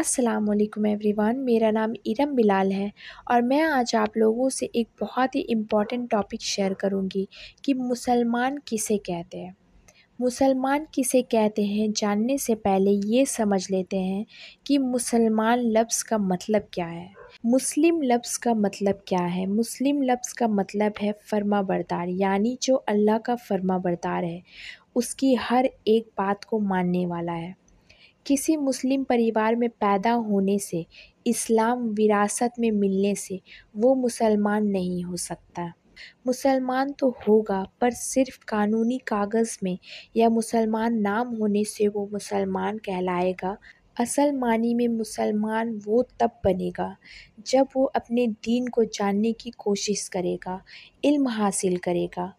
अस्सलाम एवरीवन मेरा नाम इरम बिलाल है और मैं आज आप लोगों से एक बहुत ही इम्पॉर्टेंट टॉपिक शेयर करूंगी कि मुसलमान किसे कहते हैं मुसलमान किसे कहते हैं जानने से पहले ये समझ लेते हैं कि मुसलमान लफ्ज़ का मतलब क्या है मुस्लिम लफ्ज़ का मतलब क्या है मुस्लिम लफ्ज़ का मतलब है फर्मा बरदार यानी जो अल्लाह का फर्मा बरदार है उसकी हर एक बात को मानने वाला है किसी मुस्लिम परिवार में पैदा होने से इस्लाम विरासत में मिलने से वो मुसलमान नहीं हो सकता मुसलमान तो होगा पर सिर्फ कानूनी कागज़ में या मुसलमान नाम होने से वो मुसलमान कहलाएगा असल मानी में मुसलमान वो तब बनेगा जब वो अपने दीन को जानने की कोशिश करेगा इल्म हासिल करेगा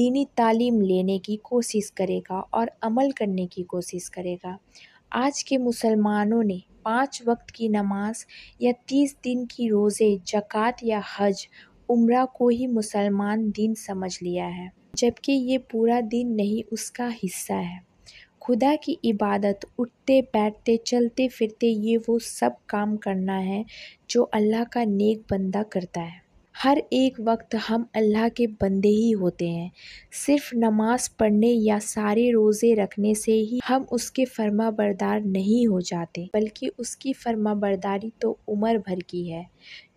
दीनी तालीम लेने की कोशिश करेगा और अमल करने की कोशिश करेगा आज के मुसलमानों ने पाँच वक्त की नमाज़ या तीस दिन की रोज़े ज़कात या हज उम्र को ही मुसलमान दिन समझ लिया है जबकि ये पूरा दिन नहीं उसका हिस्सा है खुदा की इबादत उठते बैठते चलते फिरते ये वो सब काम करना है जो अल्लाह का नेक बंदा करता है हर एक वक्त हम अल्लाह के बंदे ही होते हैं सिर्फ नमाज़ पढ़ने या सारे रोज़े रखने से ही हम उसके फर्मा बरदार नहीं हो जाते बल्कि उसकी फर्मा बरदारी तो उम्र भर की है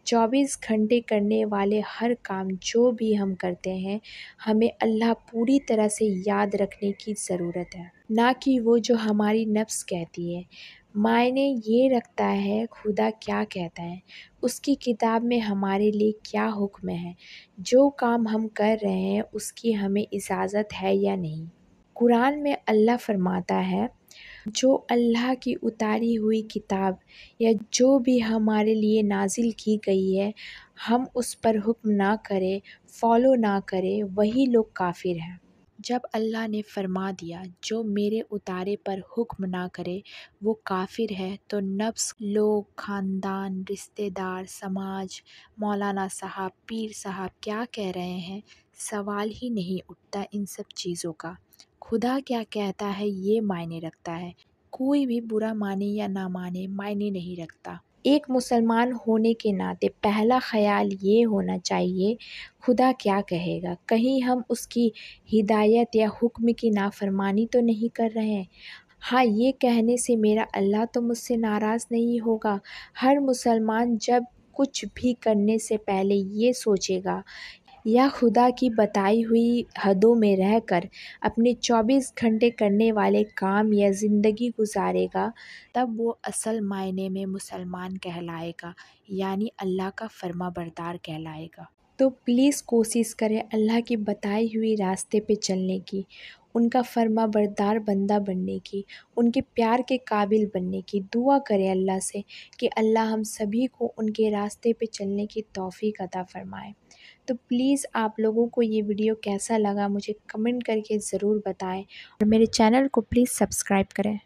चौबीस घंटे करने वाले हर काम जो भी हम करते हैं हमें अल्लाह पूरी तरह से याद रखने की ज़रूरत है ना कि वो जो हमारी नफ़्स कहती है मायने ये रखता है खुदा क्या कहता है उसकी किताब में हमारे लिए क्या हुक्म है जो काम हम कर रहे हैं उसकी हमें इजाज़त है या नहीं कुरान में अल्लाह फरमाता है जो अल्लाह की उतारी हुई किताब या जो भी हमारे लिए नाजिल की गई है हम उस पर हुक्म ना करें फॉलो ना करें वही लोग काफिर हैं जब अल्लाह ने फ़रमा दिया जो मेरे उतारे पर हुक्म ना करे वो काफ़िर है तो नफ्स लोग ख़ानदान रिश्तेदार समाज मौलाना साहब पीर साहब क्या कह रहे हैं सवाल ही नहीं उठता इन सब चीज़ों का खुदा क्या कहता है ये मायने रखता है कोई भी बुरा माने या ना माने मायने नहीं रखता एक मुसलमान होने के नाते पहला ख़्याल ये होना चाहिए खुदा क्या कहेगा कहीं हम उसकी हिदायत या हुक्म की नाफ़रमानी तो नहीं कर रहे हैं हाँ ये कहने से मेरा अल्लाह तो मुझसे नाराज़ नहीं होगा हर मुसलमान जब कुछ भी करने से पहले ये सोचेगा या खुदा की बताई हुई हदों में रहकर अपने चौबीस घंटे करने वाले काम या ज़िंदगी गुजारेगा तब वो असल मायने में मुसलमान कहलाएगा यानी अल्लाह का फर्मा बरदार कहलाएगा तो प्लीज़ कोशिश करें अल्लाह की बताई हुई रास्ते पे चलने की उनका फर्मा बरदार बंदा बनने की उनके प्यार के काबिल बनने की दुआ करें अल्लाह से कि अल्लाह हम सभी को उनके रास्ते पे चलने की तौफ़ी अदा फरमाएँ तो प्लीज़ आप लोगों को ये वीडियो कैसा लगा मुझे कमेंट करके ज़रूर बताएं और मेरे चैनल को प्लीज़ सब्सक्राइब करें